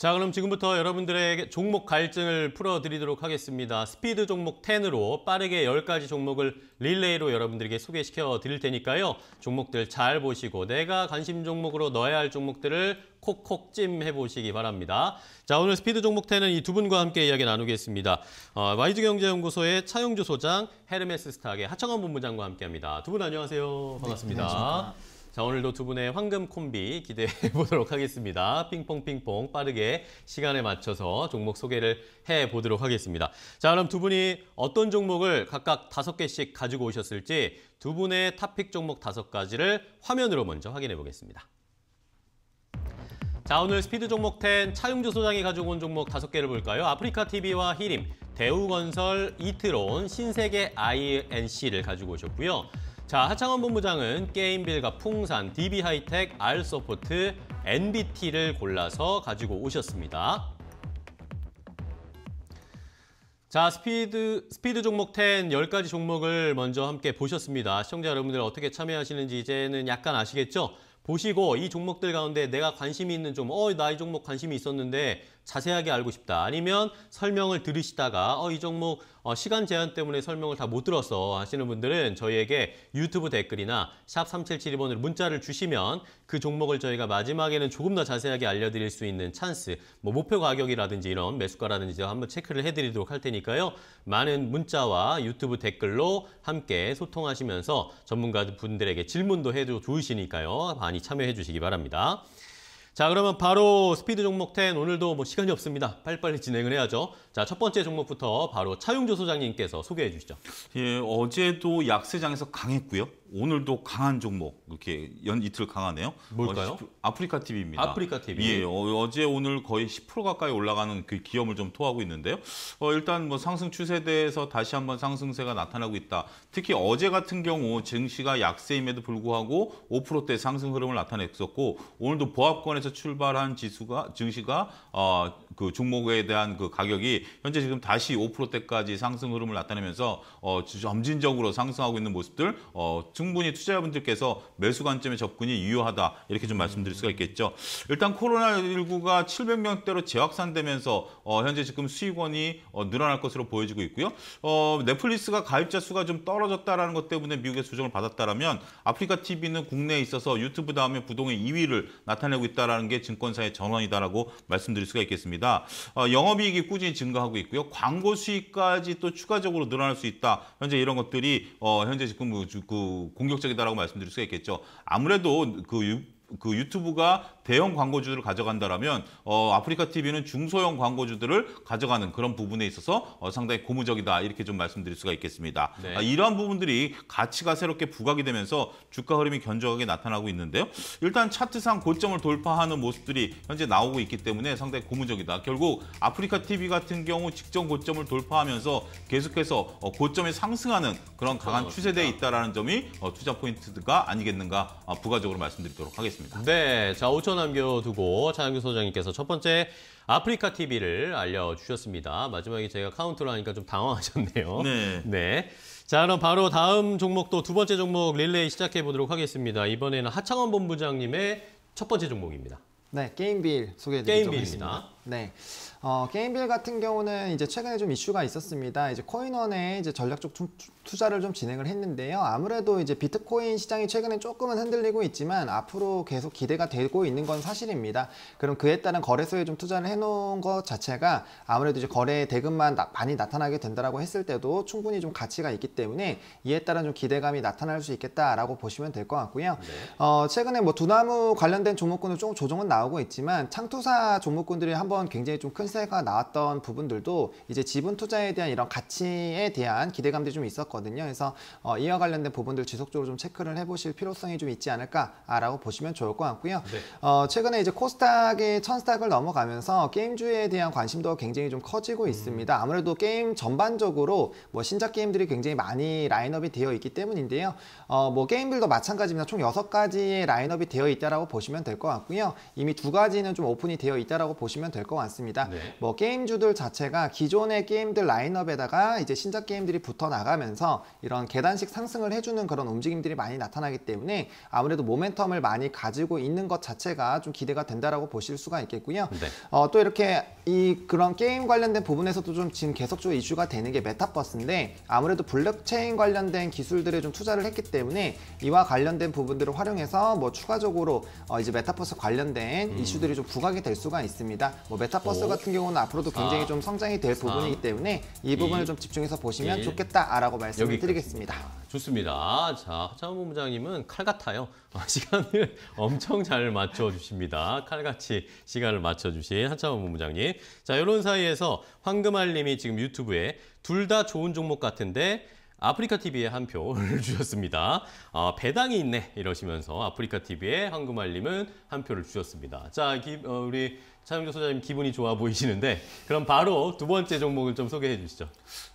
자 그럼 지금부터 여러분들에게 종목 갈증을 풀어드리도록 하겠습니다. 스피드 종목 10으로 빠르게 10가지 종목을 릴레이로 여러분들에게 소개시켜 드릴 테니까요. 종목들 잘 보시고 내가 관심 종목으로 넣어야 할 종목들을 콕콕 찜해 보시기 바랍니다. 자 오늘 스피드 종목 10은 이 두 분과 함께 이야기 나누겠습니다. 어, 와이 g 경제연구소의차용주 소장, 헤르메스 스탁의 하청원 본부장과 함께합니다. 두 분 안녕하세요. 반갑습니다. 네, 자, 오늘도 두 분의 황금 콤비 기대해 보도록 하겠습니다. 핑퐁 핑퐁 빠르게 시간에 맞춰서 종목 소개를 해 보도록 하겠습니다. 자, 그럼 두 분이 어떤 종목을 각각 다섯 개씩 가지고 오셨을지 두 분의 탑픽 종목 다섯 가지를 화면으로 먼저 확인해 보겠습니다. 자, 오늘 스피드 종목 10 차용주 소장이 가지고 온 종목 다섯 개를 볼까요? 아프리카 TV와 히림, 대우건설, 이트론, 신세계 INC를 가지고 오셨고요. 자, 하창원 본부장은 게임빌과 풍산, DB하이텍, r 소프트 NBT를 골라서 가지고 오셨습니다. 자, 스피드, 스피드 종목 10, 10가지 종목을 먼저 함께 보셨습니다. 시청자 여러분들 어떻게 참여하시는지 이제는 약간 아시겠죠? 보시고 이 종목들 가운데 내가 관심이 있는 좀, 어, 나 이 종목 관심이 있었는데 자세하게 알고 싶다. 아니면 설명을 들으시다가, 어, 이 종목 어, 시간 제한 때문에 설명을 다 못 들었어 하시는 분들은 저희에게 유튜브 댓글이나 샵 3772번으로 문자를 주시면 그 종목을 저희가 마지막에는 조금 더 자세하게 알려드릴 수 있는 찬스, 뭐 목표 가격이라든지 이런 매수가라든지 한번 체크를 해드리도록 할 테니까요. 많은 문자와 유튜브 댓글로 함께 소통하시면서 전문가분들에게 질문도 해도 좋으시니까요. 많이 참여해 주시기 바랍니다. 자 그러면 바로 스피드 종목 10 오늘도 뭐 시간이 없습니다. 빨리빨리 진행을 해야죠. 자 첫 번째 종목부터 바로 차용조 소장님께서 소개해 주시죠. 예, 어제도 약세장에서 강했고요. 오늘도 강한 종목 이렇게 연 이틀 강하네요. 뭘까요? 아프리카 TV입니다. 아프리카 TV. 예, 어, 제 오늘 거의 10% 가까이 올라가는 그 기염을 좀 토하고 있는데요. 어, 일단 뭐 상승 추세대에서 다시 한번 상승세가 나타나고 있다. 특히 어제 같은 경우 증시가 약세임에도 불구하고 5%대 상승 흐름을 나타냈었고 오늘도 보합권에서 출발한 지수가 증시가 어, 그 종목에 대한 그 가격이 현재 지금 다시 5%대까지 상승 흐름을 나타내면서 어, 점진적으로 상승하고 있는 모습들 어, 충분히 투자자분들께서 매수 관점의 접근이 유효하다 이렇게 좀 말씀드릴 수가 있겠죠. 일단 코로나19가 700명대로 재확산되면서 어, 현재 지금 수익원이 어, 늘어날 것으로 보여지고 있고요. 어, 넷플릭스가 가입자 수가 좀 떨어졌다라는 것 때문에 미국의 조정을 받았다라면 아프리카 TV는 국내에 있어서 유튜브 다음에 부동의 2위를 나타내고 있다라는 게 증권사의 전원이다라고 말씀드릴 수가 있겠습니다. 있습니다. 어, 영업이익이 꾸준히 증가하고 있고요. 광고 수익까지 또 추가적으로 늘어날 수 있다. 현재 이런 것들이 어, 현재 지금 그, 그 공격적이다라고 말씀드릴 수가 있겠죠. 아무래도 그, 유, 그 유튜브가 대형 광고주를 가져간다라면 어, 아프리카 TV는 중소형 광고주들을 가져가는 그런 부분에 있어서 어, 상당히 고무적이다 이렇게 좀 말씀드릴 수가 있겠습니다. 네. 아, 이러한 부분들이 가치가 새롭게 부각이 되면서 주가 흐름이 견조하게 나타나고 있는데요. 일단 차트상 고점을 돌파하는 모습들이 현재 나오고 있기 때문에 상당히 고무적이다. 결국 아프리카 TV 같은 경우 직전 고점을 돌파하면서 계속해서 어, 고점에 상승하는 그런 강한 추세대에 있다라는 점이 어, 투자 포인트가 아니겠는가 어, 부가적으로 말씀드리도록 하겠습니다. 네, 자 5천 남겨두고 차남규 소장님께서 첫 번째 아프리카 TV를 알려주셨습니다. 마지막에 제가 카운트를 하니까 좀 당황하셨네요. 네. 네. 자, 그럼 바로 다음 종목도 두 번째 종목 릴레이 시작해 보도록 하겠습니다. 이번에는 하창원 본부장님의 첫 번째 종목입니다. 네, 게임 빌 소개해 드리도록 게임 하겠습니다. 네. 어, 게임빌 같은 경우는 이제 최근에 좀 이슈가 있었습니다. 이제 코인원에 이제 전략적 투자를 좀 진행을 했는데요. 아무래도 이제 비트코인 시장이 최근에 조금은 흔들리고 있지만 앞으로 계속 기대가 되고 있는 건 사실입니다. 그럼 그에 따른 거래소에 좀 투자를 해놓은 것 자체가 아무래도 이제 거래 대금만 나, 많이 나타나게 된다라고 했을 때도 충분히 좀 가치가 있기 때문에 이에 따른 좀 기대감이 나타날 수 있겠다라고 보시면 될 것 같고요. 네. 어, 최근에 뭐 두나무 관련된 종목군은 조금 조정은 나오고 있지만 창투사 종목군들이 한 한번 굉장히 좀큰 세가 나왔던 부분들도 이제 지분 투자에 대한 이런 가치에 대한 기대감들이 좀 있었거든요. 그래서 어, 이와 관련된 부분들 지속적으로 좀 체크를 해보실 필요성이 좀 있지 않을까라고 보시면 좋을 것 같고요. 네. 어, 최근에 이제 코스닥의 천스닥을 넘어가면서 게임주에 대한 관심도 굉장히 좀 커지고 음. 있습니다. 아무래도 게임 전반적으로 뭐 신작 게임들이 굉장히 많이 라인업이 되어 있기 때문인데요. 어, 뭐 게임들도 마찬가지입니다. 총 여섯 가지의 라인업이 되어 있다라고 보시면 될 것 같고요. 이미 두 가지는 좀 오픈이 되어 있다라고 보시면 될것 같고요. 될것 같습니다. 네. 뭐 게임주들 자체가 기존의 게임들 라인업에다가 이제 신작 게임들이 붙어 나가면서 이런 계단식 상승을 해주는 그런 움직임들이 많이 나타나기 때문에 아무래도 모멘텀을 많이 가지고 있는 것 자체가 좀 기대가 된다라고 보실 수가 있겠고요. 네. 어, 또 이렇게 이 그런 게임 관련된 부분에서도 좀 지금 계속적으로 이슈가 되는 게 메타버스인데 아무래도 블록체인 관련된 기술들에 좀 투자를 했기 때문에 이와 관련된 부분들을 활용해서 뭐 추가적으로 어, 이제 메타버스 관련된 음. 이슈들이 좀 부각이 될 수가 있습니다. 뭐 메타버스 오. 어? 같은 경우는 앞으로도 굉장히 아. 좀 성장이 될 아. 부분이기 때문에 이 부분을 이. 좀 집중해서 보시면 일. 좋겠다라고 말씀을 여기까지. 드리겠습니다. 아, 좋습니다. 자, 하창원 부장님은칼 같아요. 아, 시간을 엄청 잘 맞춰주십니다. 칼같이 시간을 맞춰주신 하창원 부장님 자, 이런 사이에서 황금알님이 지금 유튜브에 둘 다 좋은 종목 같은데 아프리카 TV에 한 표를 주셨습니다. 아, 배당이 있네 이러시면서 아프리카 TV에 황금알님은 한 표를 주셨습니다. 자, 어, 우리 차영조 소장님 기분이 좋아 보이시는데 그럼 바로 두 번째 종목을 좀 소개해 주시죠.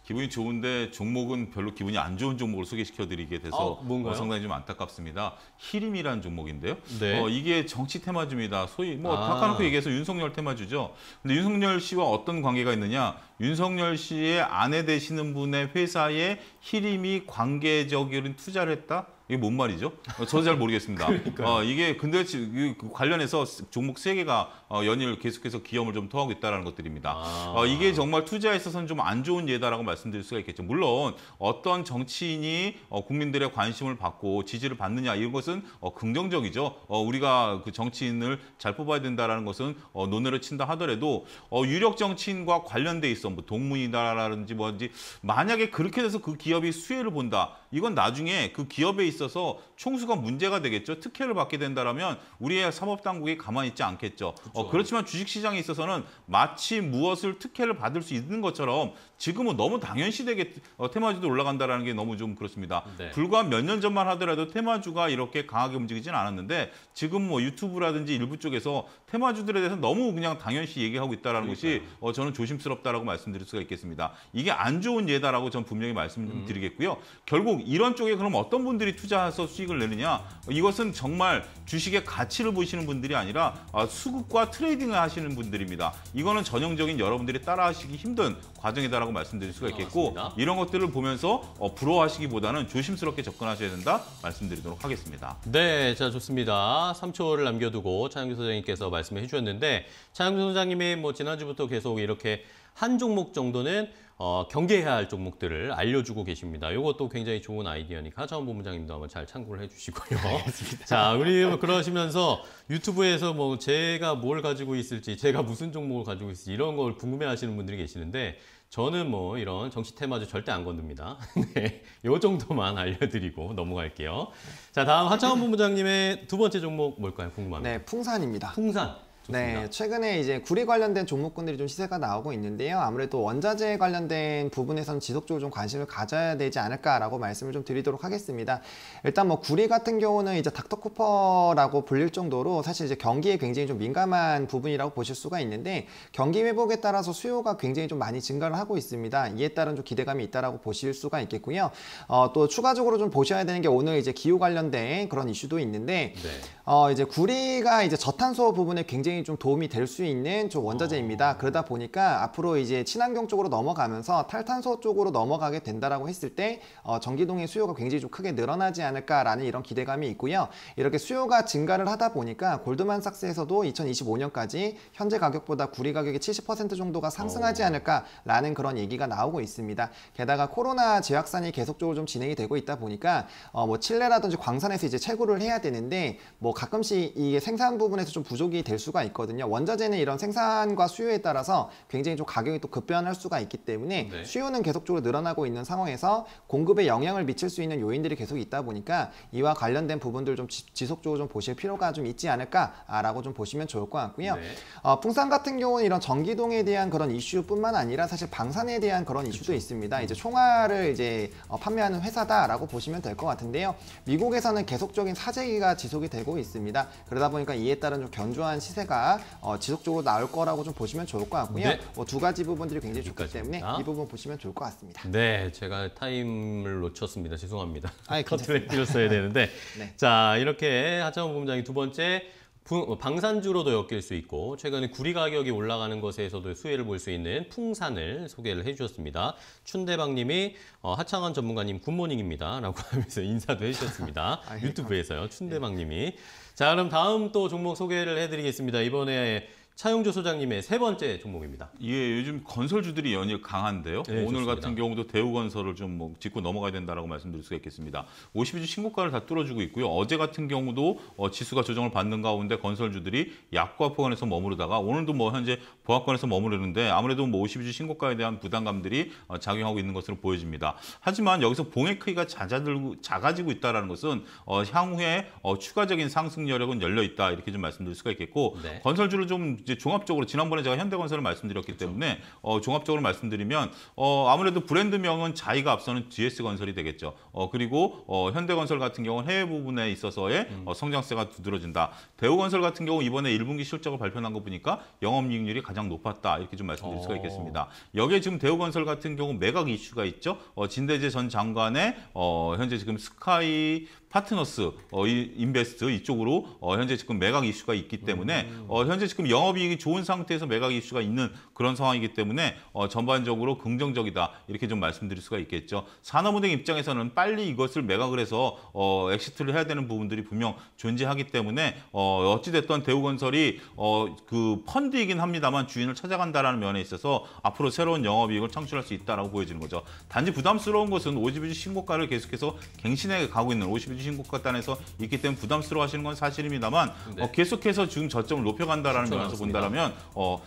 기분이 좋은데 종목은 별로 기분이 안 좋은 종목을 소개시켜드리게 돼서 아, 어, 상당히 좀 안타깝습니다. 히림이라는 종목인데요. 네. 어, 이게 정치 테마주입니다. 소위 뭐 아. 닦아놓고 얘기해서 윤석열 테마주죠. 근데 윤석열 씨와 어떤 관계가 있느냐. 윤석열 씨의 아내 되시는 분의 회사에 히림이 관계적인 투자를 했다? 이게 뭔 말이죠? 저도 잘 모르겠습니다. 어, 이게 근데 그 관련해서 종목 세개가 어, 연일 계속해서 기염을 좀 토하고 있다는 것들입니다. 아. 어, 이게 정말 투자에 있어서는 좀 안 좋은 예다라고 말씀드릴 수가 있겠죠. 물론 어떤 정치인이 어, 국민들의 관심을 받고 지지를 받느냐 이런 것은 어, 긍정적이죠. 어, 우리가 그 정치인을 잘 뽑아야 된다는 것은 어, 논의를 친다 하더라도 어, 유력 정치인과 관련돼 있어 뭐 동문이다라든지 뭔지 만약에 그렇게 돼서 그 기업이 수혜를 본다. 이건 나중에 그 기업에 있어서 총수가 문제가 되겠죠. 특혜를 받게 된다면 우리의 사법당국이 가만히 있지 않겠죠. 그렇죠. 어, 그렇지만 주식시장에 있어서는 마치 무엇을 특혜를 받을 수 있는 것처럼 지금은 너무 당연시되게 어, 테마주도 올라간다는 라게 너무 좀 그렇습니다. 네. 불과 몇 년 전만 하더라도 테마주가 이렇게 강하게 움직이진 않았는데 지금 뭐 유튜브라든지 일부 쪽에서 테마주들에 대해서 너무 그냥 당연시 얘기하고 있다는 것이 어, 저는 조심스럽다라고 말씀드릴 수가 있겠습니다. 이게 안 좋은 예다라고 전 분명히 말씀드리겠고요. 음. 결국 이런 쪽에 그럼 어떤 분들이 투자해서 수익을 내느냐 이것은 정말 주식의 가치를 보시는 분들이 아니라 아, 수급과 트레이딩을 하시는 분들입니다. 이거는 전형적인 여러분들이 따라하시기 힘든 과정이다라고 말씀드릴 수가 아, 있겠고 아, 이런 것들을 보면서 어, 부러워하시기보다는 조심스럽게 접근하셔야 된다 말씀드리도록 하겠습니다. 네, 자 좋습니다. 3초를 남겨두고 차영규 소장님께서 말씀해 주셨는데 차영규 소장님이 뭐 지난주부터 계속 이렇게 한 종목 정도는 어, 경계해야 할 종목들을 알려주고 계십니다. 이것도 굉장히 좋은 아이디어니까 하차원 본부장님도 한번 잘 참고를 해주시고요. 알겠습니다. 자, 우리 뭐 그러시면서 유튜브에서 뭐 제가 뭘 가지고 있을지, 제가 무슨 종목을 가지고 있을지 이런 걸 궁금해하시는 분들이 계시는데 저는 뭐 이런 정치 테마주 절대 안 건듭니다. 네, 요 정도만 알려드리고 넘어갈게요. 자, 다음 하차원 본부장님의 두 번째 종목 뭘까요? 궁금합니다. 네, 풍산입니다. 풍산. 좋습니다. 네, 최근에 이제 구리 관련된 종목군들이 좀 시세가 나오고 있는데요. 아무래도 원자재 관련된 부분에선 지속적으로 좀 관심을 가져야 되지 않을까라고 말씀을 좀 드리도록 하겠습니다. 일단 뭐 구리 같은 경우는 이제 닥터쿠퍼라고 불릴 정도로 사실 이제 경기에 굉장히 좀 민감한 부분이라고 보실 수가 있는데 경기 회복에 따라서 수요가 굉장히 좀 많이 증가를 하고 있습니다. 이에 따른 좀 기대감이 있다라고 보실 수가 있겠고요. 어, 또 추가적으로 좀 보셔야 되는 게 오늘 이제 기후 관련된 그런 이슈도 있는데 네. 어, 이제 구리가 이제 저탄소 부분에 굉장히 굉장히 좀 도움이 될 수 있는 좀 원자재입니다. 아. 그러다 보니까 앞으로 이제 친환경 쪽으로 넘어가면서 탈탄소 쪽으로 넘어가게 된다라고 했을 때 어, 전기동의 수요가 굉장히 좀 크게 늘어나지 않을까라는 이런 기대감이 있고요. 이렇게 수요가 증가를 하다 보니까 골드만삭스에서도 2025년까지 현재 가격보다 구리 가격이 70% 정도가 상승하지 어. 않을까라는 그런 얘기가 나오고 있습니다. 게다가 코로나 재확산이 계속적으로 좀 진행이 되고 있다 보니까 어, 뭐 칠레라든지 광산에서 이제 채굴을 해야 되는데 뭐 가끔씩 이게 생산 부분에서 좀 부족이 될 수가 있거든요. 원자재는 이런 생산과 수요에 따라서 굉장히 좀 가격이 또 급변할 수가 있기 때문에 네. 수요는 계속적으로 늘어나고 있는 상황에서 공급에 영향을 미칠 수 있는 요인들이 계속 있다 보니까 이와 관련된 부분들 좀 지속적으로 좀 보실 필요가 좀 있지 않을까라고 좀 보시면 좋을 것 같고요. 네. 어, 풍산 같은 경우는 이런 전기동에 대한 그런 이슈뿐만 아니라 사실 방산에 대한 그런 이슈도 그쵸. 있습니다. 이제 음. 총알을 이제 어, 판매하는 회사다라고 보시면 될 것 같은데요. 미국에서는 계속적인 사재기가 지속이 되고 있습니다. 그러다 보니까 이에 따른 좀 견조한 시세가 효과가 어, 지속적으로 나올 거라고 좀 보시면 좋을 것 같고요. 네. 뭐두 가지 부분들이 굉장히 좋기 때문에 이 부분 보시면 좋을 것 같습니다. 네, 제가 타임을 놓쳤습니다. 죄송합니다. 커트를 아, 해드렸어야 예, 그렇죠. 되는데 네. 자 이렇게 하창원 부장이두 번째 뭐 방산주로도 엮일 수 있고 최근에 구리 가격이 올라가는 것에서도 수혜를 볼 수 있는 풍산을 소개를 해주셨습니다. 춘대방님이 어, 하창원 전문가님 굿모닝입니다. 라고 하면서 인사도 해주셨습니다. 아, 예, 유튜브에서요. 그렇죠. 춘대방님이. 예. 자, 그럼 다음 또 종목 소개를 해드리겠습니다. 이번에 차용조 소장님의 세 번째 종목입니다. 예, 요즘 건설주들이 연일 강한데요. 네, 오늘 좋습니다. 같은 경우도 대우건설을 좀뭐 짚고 넘어가야 된다라고 말씀드릴 수가 있겠습니다. 52주 신고가를 다 뚫어주고 있고요. 어제 같은 경우도 어, 지수가 조정을 받는 가운데 건설주들이 약과 포환에서 머무르다가 오늘도 뭐 현재 보합권에서 머무르는데 아무래도 뭐 52주 신고가에 대한 부담감들이 어, 작용하고 있는 것으로 보여집니다. 하지만 여기서 봉의 크기가 잦아들고 작아지고 있다라는 것은 어, 향후에 어, 추가적인 상승 여력은 열려 있다 이렇게 좀 말씀드릴 수가 있겠고 네. 건설주를 좀 이제 종합적으로 지난번에 제가 현대건설을 말씀드렸기 그렇죠. 때문에 어, 종합적으로 말씀드리면 어, 아무래도 브랜드명은 자이가 앞서는 GS건설이 되겠죠. 어, 그리고 어, 현대건설 같은 경우는 해외 부분에 있어서의 음. 어, 성장세가 두드러진다. 대우건설 같은 경우 이번에 1분기 실적을 발표한 거 보니까 영업이익률이 가장 높았다 이렇게 좀 말씀드릴 수가 어. 있겠습니다. 여기에 지금 대우건설 같은 경우 매각 이슈가 있죠. 어, 진대재 전 장관의 어, 현재 지금 스카이 파트너스, 어, 인베스트 이쪽으로 어, 현재 지금 매각 이슈가 있기 때문에 음. 어, 현재 지금 영업이익이 좋은 상태에서 매각 이슈가 있는 그런 상황이기 때문에 어, 전반적으로 긍정적이다 이렇게 좀 말씀드릴 수가 있겠죠. 산업은행 입장에서는 빨리 이것을 매각을 해서 어, 엑시트를 해야 되는 부분들이 분명 존재하기 때문에 어, 어찌됐던 대우건설이 어, 그 펀드이긴 합니다만 주인을 찾아간다라는 면에 있어서 앞으로 새로운 영업이익을 창출할 수 있다라고 보여지는 거죠. 단지 부담스러운 것은 오십일 신고가를 계속해서 갱신해 가고 있는 오십일 신고가단에서 있기 때문에 부담스러워하시는 건 사실입니다만 네. 어, 계속해서 지금 저점을 높여간다라는 그렇죠. 점에서 본다면 어,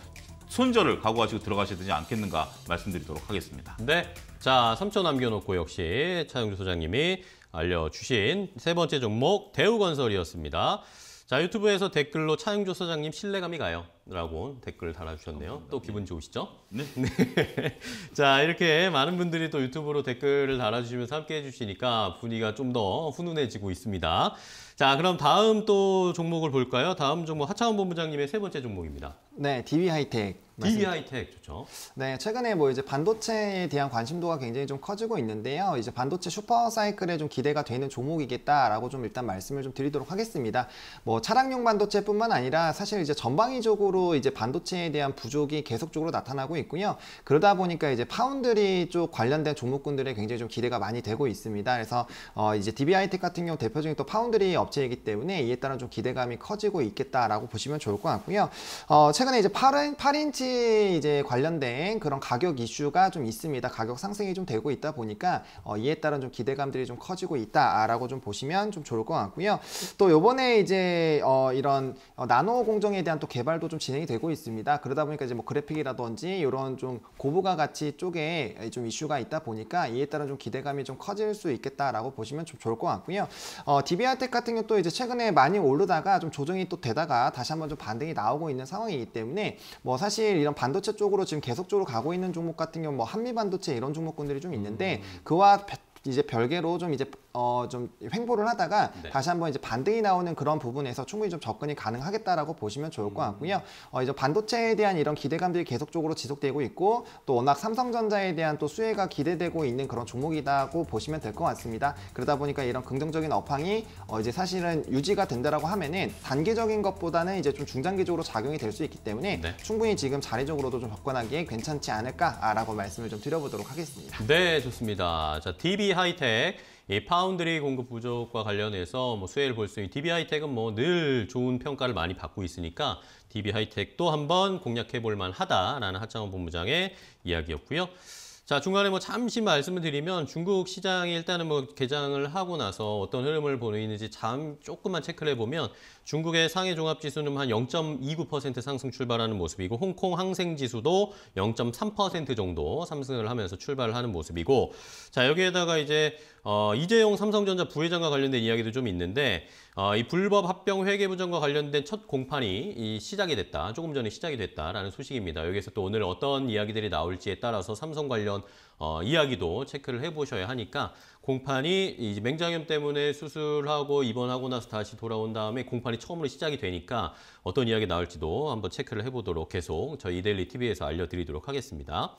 손절을 각오하시고 들어가셔야 되지 않겠는가 말씀드리도록 하겠습니다. 네. 자, 3초 남겨놓고 역시 차영주 소장님이 알려주신 세 번째 종목 대우건설이었습니다. 자, 유튜브에서 댓글로 차영주 소장님 신뢰감이 가요. 라고 댓글을 달아주셨네요. 감사합니다. 또 기분 좋으시죠? 네. 네. 자, 이렇게 많은 분들이 또 유튜브로 댓글을 달아주시면서 함께 해주시니까 분위기가 좀 더 훈훈해지고 있습니다. 자, 그럼 다음 또 종목을 볼까요? 다음 종목 하차원 본부장님의 세 번째 종목입니다. 네, DB 하이텍. DB 하이텍 좋죠. 네, 최근에 뭐 이제 반도체에 대한 관심도가 굉장히 좀 커지고 있는데요. 이제 반도체 슈퍼 사이클에 좀 기대가 되는 종목이겠다라고 좀 일단 말씀을 좀 드리도록 하겠습니다. 뭐 차량용 반도체뿐만 아니라 사실 이제 전방위적으로 세으로 이제 반도체에 대한 부족이 계속적으로 나타나고 있고요. 그러다 보니까 이제 파운드리 쪽 관련된 종목군들에 굉장히 좀 기대가 많이 되고 있습니다. 그래서 어 이제 DBI텍 같은 경우 대표적인 또 파운드리 업체이기 때문에 이에 따른 좀 기대감이 커지고 있겠다라고 보시면 좋을 것 같고요. 어 최근에 이제 8인, 8인치 이제 관련된 그런 가격 이슈가 좀 있습니다. 가격 상승이 좀 되고 있다 보니까 어 이에 따른 좀 기대감들이 좀 커지고 있다라고 좀 보시면 좀 좋을 것 같고요. 또 요번에 이제 어, 이런 어, 나노 공정에 대한 또 개발도 좀 진행이 되고 있습니다. 그러다 보니까 이제 뭐 그래픽이라든지 이런 좀 고부가 가치 쪽에 좀 이슈가 있다 보니까 이에 따른 좀 기대감이 좀 커질 수 있겠다라고 보시면 좀 좋을 것 같고요. 어, DBR텍 같은 경우 또 이제 최근에 많이 오르다가 좀 조정이 또 되다가 다시 한번 좀 반등이 나오고 있는 상황이기 때문에 뭐 사실 이런 반도체 쪽으로 지금 계속적으로 가고 있는 종목 같은 경우 뭐 한미 반도체 이런 종목군들이 좀 있는데 음. 그와 이제 별개로 좀 이제 어 좀 횡보를 하다가 네. 다시 한번 이제 반등이 나오는 그런 부분에서 충분히 좀 접근이 가능하겠다라고 보시면 좋을 것 음. 같고요. 어 이제 반도체에 대한 이런 기대감들이 계속적으로 지속되고 있고 또 워낙 삼성전자에 대한 또 수혜가 기대되고 있는 그런 종목이다고 보시면 될 것 같습니다. 그러다 보니까 이런 긍정적인 업황이 어 이제 사실은 유지가 된다라고 하면은 단계적인 것보다는 이제 좀 중장기적으로 작용이 될 수 있기 때문에 네. 충분히 지금 자리적으로도 좀 접근하기에 괜찮지 않을까라고 말씀을 좀 드려보도록 하겠습니다. 네, 좋습니다. 자, DB DB 하이텍 이 파운드리 공급 부족과 관련해서 뭐 수혜를 볼 수 있는 DB 하이텍은 뭐늘 좋은 평가를 많이 받고 있으니까 DB 하이텍도 한번 공략해 볼 만하다라는 하창원 본부장의 이야기였고요. 자 중간에 뭐 잠시 말씀을 드리면 중국 시장이 일단은 뭐 개장을 하고 나서 어떤 흐름을 보이는지 잠 조금만 체크를 해보면 중국의 상해 종합지수는 한 0.29% 상승 출발하는 모습이고 홍콩 항생지수도 0.3% 정도 상승을 하면서 출발을 하는 모습이고 자 여기에다가 이제 어, 이재용 삼성전자 부회장과 관련된 이야기도 좀 있는데 어, 이 불법 합병 회계부정과 관련된 첫 공판이 이 시작이 됐다. 조금 전에 시작이 됐다라는 소식입니다. 여기서 또 오늘 어떤 이야기들이 나올지에 따라서 삼성 관련 어, 이야기도 체크를 해보셔야 하니까 공판이 이제 맹장염 때문에 수술하고 입원하고 나서 다시 돌아온 다음에 공판이 처음으로 시작이 되니까 어떤 이야기 나올지도 한번 체크를 해보도록 계속 저희 이데일리 TV에서 알려드리도록 하겠습니다.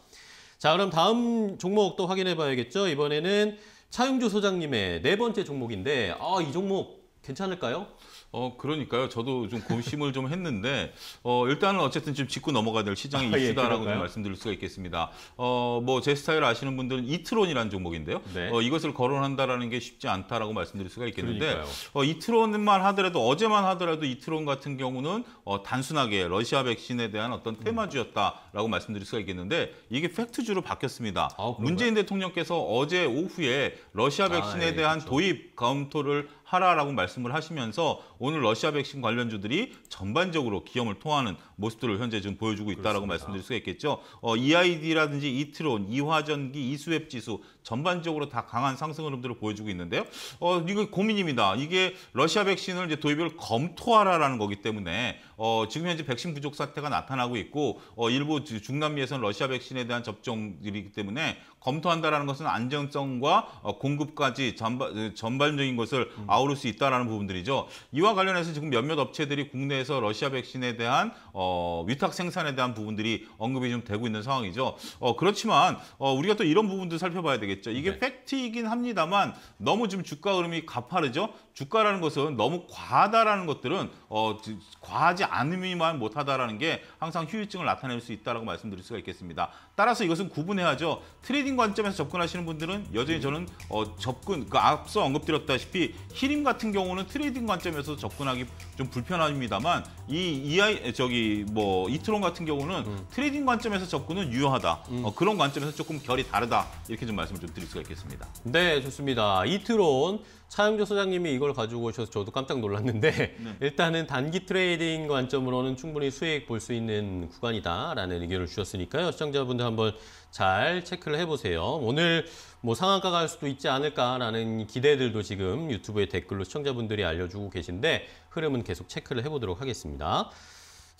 자 그럼 다음 종목 또 확인해 봐야겠죠. 이번에는 차용주 소장님의 네 번째 종목인데 아, 이 종목 괜찮을까요? 어 그러니까요. 저도 좀 고심을 좀 했는데 어 일단은 어쨌든 지금 짚고 넘어가야 될 시장의 아, 예, 이슈다라고 예, 말씀드릴 수가 있겠습니다. 어 뭐 제 스타일 아시는 분들은 이트론이라는 종목인데요. 네. 어 이것을 거론한다라는 게 쉽지 않다라고 말씀드릴 수가 있겠는데 어 이트론만 하더라도 어제만 하더라도 이트론 같은 경우는 어 단순하게 러시아 백신에 대한 어떤 음. 테마주였다라고 음. 말씀드릴 수가 있겠는데 이게 팩트주로 바뀌었습니다. 아, 문재인 대통령께서 어제 오후에 러시아 아, 백신에 아, 예, 대한 그렇죠. 도입 검토를 하라라고 말씀을 하시면서 오늘 러시아 백신 관련주들이 전반적으로 기염을 통하는 모습들을 현재 지금 보여주고 있다라고 말씀드릴 수가 있겠죠. 어, EID라든지 이트론, 이화전기, 이수웹 지수 전반적으로 다 강한 상승 흐름들을 보여주고 있는데요. 어, 이거 고민입니다. 이게 러시아 백신을 이제 도입을 검토하라라는 거기 때문에 어, 지금 현재 백신 부족 사태가 나타나고 있고 어, 일부 중남미에서는 러시아 백신에 대한 접종들이기 때문에 검토한다라는 것은 안정성과 어, 공급까지 전반, 전반적인 것을 음. 나오를수 있다는 부분들이죠. 이와 관련해서 지금 몇몇 업체들이 국내에서 러시아 백신에 대한 어, 위탁 생산에 대한 부분들이 언급이 좀 되고 있는 상황이죠. 어, 그렇지만 어, 우리가 또 이런 부분들 살펴봐야 되겠죠. 이게 네. 팩트이긴 합니다만 너무 지금 주가 흐름이 가파르죠. 주가라는 것은 너무 과하다라는 것들은 어, 과하지 않음이만 못하다라는 게 항상 휴유증을 나타낼 수있다고 말씀드릴 수가 있겠습니다. 따라서 이것은 구분해야죠. 트레이딩 관점에서 접근하시는 분들은 여전히 저는 어, 접근, 그 앞서 언급드렸다시피 히림 같은 경우는 트레이딩 관점에서 접근하기 좀 불편합니다만 이이아 저기 뭐 이트론 같은 경우는 음. 트레이딩 관점에서 접근은 유효하다. 어, 음. 어, 그런 관점에서 조금 결이 다르다 이렇게 좀 말씀을 좀 드릴 수가 있겠습니다. 네, 좋습니다. 이트론 차영조 소장님이 이걸 가지고 오셔서 저도 깜짝 놀랐는데 네. 일단은 단기 트레이딩 관점으로는 충분히 수익 볼 수 있는 구간이다라는 의견을 주셨으니까요. 시청자분들 한번 잘 체크를 해보세요. 오늘 뭐 상한가 갈 수도 있지 않을까라는 기대들도 지금 유튜브에 댓글로 시청자분들이 알려주고 계신데 흐름은 계속 체크를 해보도록 하겠습니다.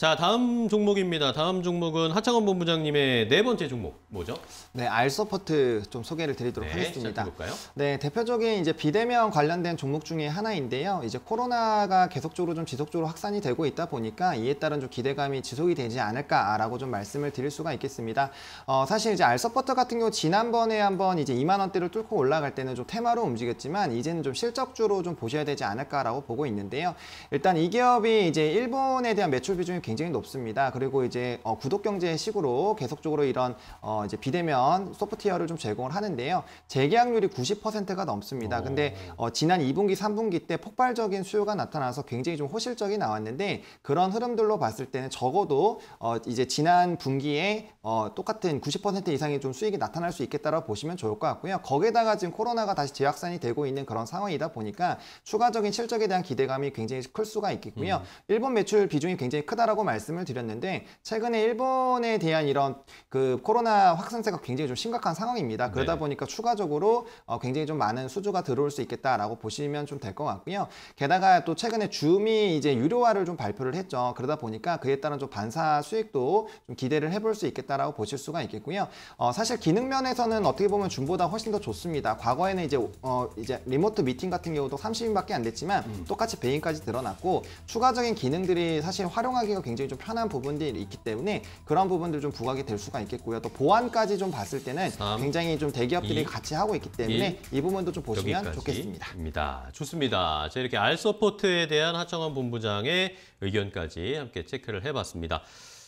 자, 다음 종목입니다. 다음 종목은 하창원 본부장님의 네 번째 종목 뭐죠? 네, 알 서포트 좀 소개를 드리도록 네, 하겠습니다. 볼까요? 네, 대표적인 이제 비대면 관련된 종목 중에 하나인데요. 이제 코로나가 계속적으로 좀 지속적으로 확산이 되고 있다 보니까 이에 따른 좀 기대감이 지속이 되지 않을까라고 좀 말씀을 드릴 수가 있겠습니다. 어, 사실 이제 알 서포트 같은 경우 지난번에 한번 이제 2만 원대를 뚫고 올라갈 때는 좀 테마로 움직였지만 이제는 좀 실적주로 좀 보셔야 되지 않을까라고 보고 있는데요. 일단 이 기업이 이제 일본에 대한 매출 비중이 굉장히 높습니다. 그리고 이제 어, 구독 경제 식으로 계속적으로 이런 어, 이제 비대면 소프트웨어를 좀 제공을 하는데요. 재계약률이 90%가 넘습니다. 오. 어. 근데 어, 지난 2분기, 3분기 때 폭발적인 수요가 나타나서 굉장히 좀 호실적이 나왔는데 그런 흐름들로 봤을 때는 적어도 어, 이제 지난 분기에 어, 똑같은 90% 이상의 좀 수익이 나타날 수 있겠다라고 보시면 좋을 것 같고요. 거기에다가 지금 코로나가 다시 재확산이 되고 있는 그런 상황이다 보니까 추가적인 실적에 대한 기대감이 굉장히 클 수가 있겠고요. 음. 일본 매출 비중이 굉장히 크다라고 한다고 말씀을 드렸는데 최근에 일본에 대한 이런 그 코로나 확산세가 굉장히 좀 심각한 상황입니다. 네. 그러다 네. 보니까 추가적으로 어, 굉장히 좀 많은 수주가 들어올 수 있겠다라고 보시면 좀 될 것 같고요. 게다가 또 최근에 줌이 이제 유료화를 좀 발표를 했죠. 그러다 보니까 그에 따른 좀 반사 수익도 좀 기대를 해볼 수 있겠다라고 보실 수가 있겠고요. 어, 사실 기능 면에서는 어떻게 보면 줌보다 훨씬 더 좋습니다. 과거에는 이제 어, 이제 리모트 미팅 같은 경우도 30인밖에 안 됐지만 음. 똑같이 베인까지 드러났고 추가적인 기능들이 사실 활용하기가 굉장히 굉장히 좀 편한 부분들이 있기 때문에 그런 부분들 좀 부각이 될 수가 있겠고요. 또 보안까지 좀 봤을 때는 3, 굉장히 좀 대기업들이 2, 같이 하고 있기 때문에 1, 이 부분도 좀 보시면 좋겠습니다. 입니다. 좋습니다. 자, 이렇게 알 서포트에 대한 하청원 본부장의 의견까지 함께 체크를 해봤습니다.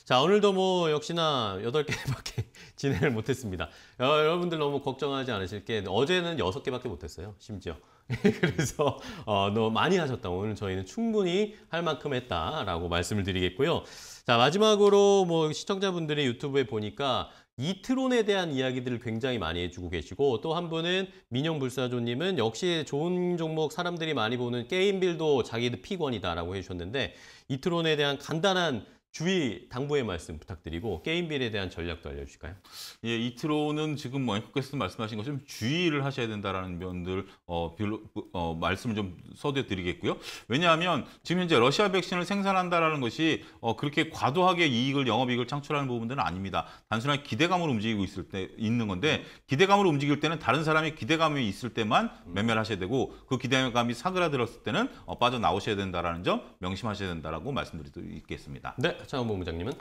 자, 오늘도 뭐 역시나 8 개밖에 진행을 못했습니다. 어, 여러분들 너무 걱정하지 않으실 게 어제는 6 개밖에 못했어요, 심지어. 그래서 어, 너 많이 하셨다. 오늘 저희는 충분히 할 만큼 했다라고 말씀을 드리겠고요. 자 마지막으로 뭐 시청자분들이 유튜브에 보니까 이트론에 대한 이야기들을 굉장히 많이 해주고 계시고 또 한 분은 민영불사조님은 역시 좋은 종목 사람들이 많이 보는 게임빌도 자기들 피권이다라고 해주셨는데 이트론에 대한 간단한 주의 당부의 말씀 부탁드리고 게임빌에 대한 전략도 알려주실까요? 예, 이트로는 지금 뭐앵크께서 말씀하신 것처럼 주의를 하셔야 된다라는 면들 어, 별로, 그, 어, 말씀을 좀 서두드리겠고요. 에 왜냐하면 지금 현재 러시아 백신을 생산한다라는 것이 어, 그렇게 과도하게 이익을 영업이익을 창출하는 부분들은 아닙니다. 단순한 기대감으로 움직이고 있을 때 있는 건데 기대감으로 움직일 때는 다른 사람이 기대감이 있을 때만 매매를 하셔야 되고 그 기대감이 사그라들었을 때는 어, 빠져 나오셔야 된다라는 점 명심하셔야 된다라고 말씀드리도록 있겠습니다. 네. 차원 본부장님은?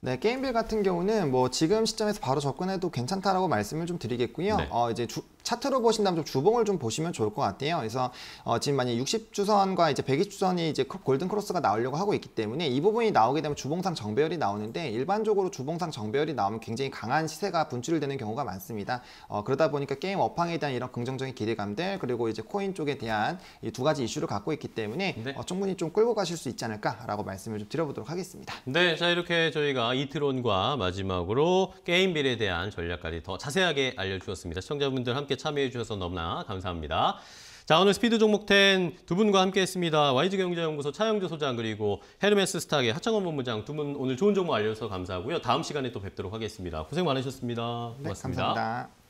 네, 게임빌 같은 경우는 뭐 지금 시점에서 바로 접근해도 괜찮다라고 말씀을 좀 드리겠고요. 네. 어, 이제 주, 차트로 보신다면 좀 주봉을 좀 보시면 좋을 것 같아요. 그래서 어, 지금 만약 60주선과 이제 120주선이 이제 골든 크로스가 나오려고 하고 있기 때문에 이 부분이 나오게 되면 주봉상 정배열이 나오는데 일반적으로 주봉상 정배열이 나오면 굉장히 강한 시세가 분출되는 경우가 많습니다. 어, 그러다 보니까 게임 업황에 대한 이런 긍정적인 기대감들 그리고 이제 코인 쪽에 대한 이 두 가지 이슈를 갖고 있기 때문에 네. 어, 충분히 좀 끌고 가실 수 있지 않을까라고 말씀을 좀 드려보도록 하겠습니다. 네, 자 이렇게 저희가 이트론과 마지막으로 게임빌에 대한 전략까지 더 자세하게 알려주셨습니다 시청자분들 함께 참여해 주셔서 너무나 감사합니다. 자 오늘 스피드 종목 10 두 분과 함께했습니다. YG경제연구소 차영조 소장 그리고 헤르메스 스탁의 하창원 본부장 두 분 오늘 좋은 정보 알려주셔서 감사하고요. 다음 시간에 또 뵙도록 하겠습니다. 고생 많으셨습니다. 네, 고맙습니다. 네, 감사합니다.